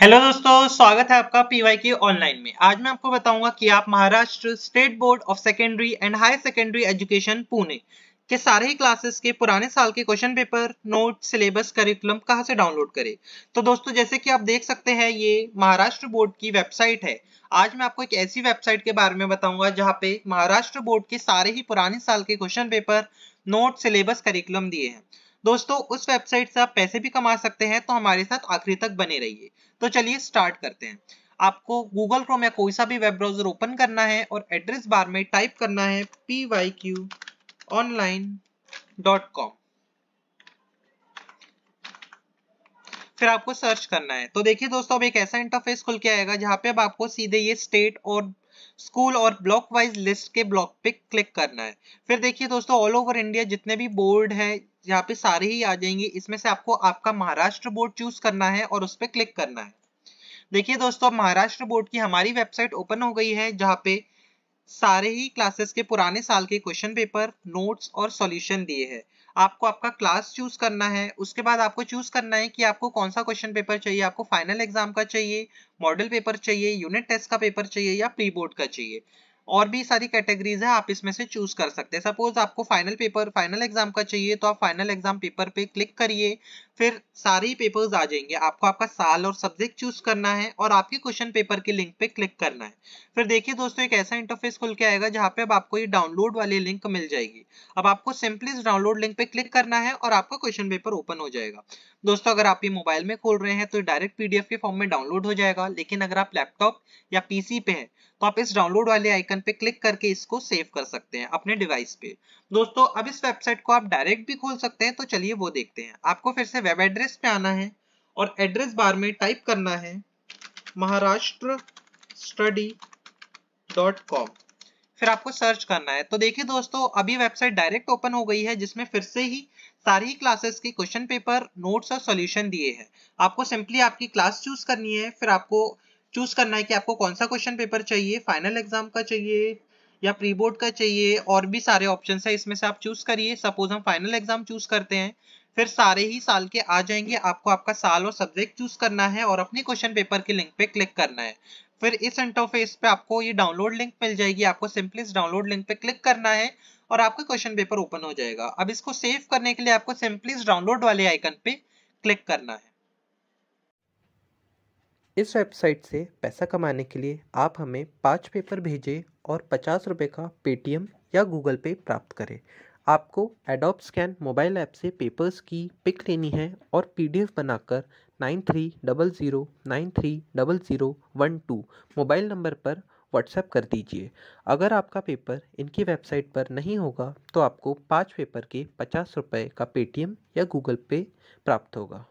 hello दोस्तों स्वागत है आपका पीवाई के ऑनलाइन में आज मैं आपको बताऊंगा कि आप Maharashtra state board of secondary and higher secondary education Pune के सारे ही क्लासेस के पुराने साल के question paper note syllabus curriculum कहाँ से डाउनलोड करें तो दोस्तों जैसे कि आप देख सकते हैं ये महाराष्ट्र बोर्ड की वेबसाइट है आज मैं आपको एक ऐसी वेबसाइट के बारे में बताऊंगा जहाँ पे महाराष्ट्र बोर्ड के सारे ही पुराने साल के question paper note syllabus curriculum दिए हैं दोस्तों उस वेबसाइट से आप पैसे भी कमा सकते हैं तो हमारे साथ आखिरी तक बने रहिए तो चलिए स्टार्ट करते हैं आपको गूगल क्रोम या कोई सा भी वेब ब्राउजर ओपन करना है और एड्रेस बार में टाइप करना है पी क्यू ऑनलाइन फिर आपको सर्च करना है तो देखिए दोस्तों अब एक ऐसा इंटरफेस खुल के आएगा जहां पे अब आपको सीधे ये स्टेट और स्कूल और ब्लॉक वाइज लिस्ट के ब्लॉक पे क्लिक करना है फिर देखिए दोस्तों ऑल ओवर इंडिया जितने भी बोर्ड है यहाँ पे सारे ही आ जाएंगे इसमें से आपको आपका महाराष्ट्र बोर्ड चूज करना है और उस पर क्लिक करना है देखिए दोस्तों महाराष्ट्र बोर्ड की हमारी वेबसाइट ओपन हो गई है जहाँ पे सारे ही क्लासेस के पुराने साल के क्वेश्चन पेपर नोट्स और सॉल्यूशन दिए हैं आपको आपका क्लास चूज करना है उसके बाद आपको चूज करना है कि आपको कौन सा क्वेश्चन पेपर चाहिए आपको फाइनल एग्जाम का चाहिए मॉडल पेपर चाहिए यूनिट टेस्ट का पेपर चाहिए या प्री बोर्ड का चाहिए और भी सारी कैटेगरीज है आप इसमें से चूज कर सकते हैं सपोज आपको फाइनल पेपर फाइनल एग्जाम का चाहिए तो आप फाइनल एग्जाम पेपर पे क्लिक करिए फिर सारी पेपर्स आ जाएंगे आपको आपका साल और सब्जेक्ट चूज करना है और आपके क्वेश्चन पेपर के लिंक पे क्लिक करना है फिर देखिए दोस्तों एक ऐसा इंटरफेस खुल के आएगा जहाँ पे अब आपको ये डाउनलोड वाली लिंक मिल जाएगी अब आपको सिंपली इस डाउनलोड लिंक पे क्लिक करना है और आपका क्वेश्चन पेपर ओपन हो जाएगा दोस्तों अगर आप ये मोबाइल में खोल रहे हैं तो डायरेक्ट पीडीएफ के फॉर्म में डाउनलोड हो जाएगा लेकिन अगर आप लैपटॉप या पीसी पे है तो आप इस डाउनलोड वाले आइकन पे क्लिक करके इसको सेव कर सकते हैं अपने डिवाइस पे दोस्तों अब इस वेबसाइट को आप डायरेक्ट भी खोल सकते हैं तो चलिए वो देखते हैं आपको फिर से वेब एड्रेस पे आना है और एड्रेस बार में टाइप करना है महाराष्ट्र स्टडी डॉट कॉम फिर आपको सर्च करना है तो देखिए दोस्तों अभी वेबसाइट डायरेक्ट ओपन हो गई है जिसमें फिर से ही सारी क्लासेस के क्वेश्चन पेपर नोट्स और सॉल्यूशन दिए हैं आपको सिंपली आपकी क्लास चूज करनी है फिर आपको चूज करना है कि आपको कौन सा क्वेश्चन पेपर चाहिए फाइनल एग्जाम का चाहिए या प्री बोर्ड का चाहिए और भी सारे ऑप्शन है इसमें से आप चूज करिए सपोज हम फाइनल एग्जाम चूज करते हैं फिर सारे ही साल के आ जाएंगे आपको आपका साल और सब्जेक्ट चूज करना है और अपने क्वेश्चन पेपर के लिंक पे क्लिक करना है फिर इस इंटरफेस पे आपको ये डाउनलोड लिंक मिल जाएगी आपको सिंपली इस डाउनलोड लिंक पे क्लिक करना है और आपका क्वेश्चन पेपर ओपन हो जाएगा अब इसको सेव करने के लिए आपको सिंपली इस डाउनलोड वाले आइकन पे क्लिक करना है इस वेबसाइट से पैसा कमाने के लिए आप हमें पाँच पेपर भेजें और पचास रुपये का पेटीएम या गूगल पे प्राप्त करें आपको एडोप स्कैन मोबाइल ऐप से पेपर्स की पिक लेनी है और पीडीएफ बनाकर nine three double zero nine three double zero one two mobile number पर व्हाट्सएप कर दीजिए अगर आपका पेपर इनकी वेबसाइट पर नहीं होगा तो आपको पाँच पेपर के पचास रुपये का पेटीएम या गूगल पे प्राप्त होगा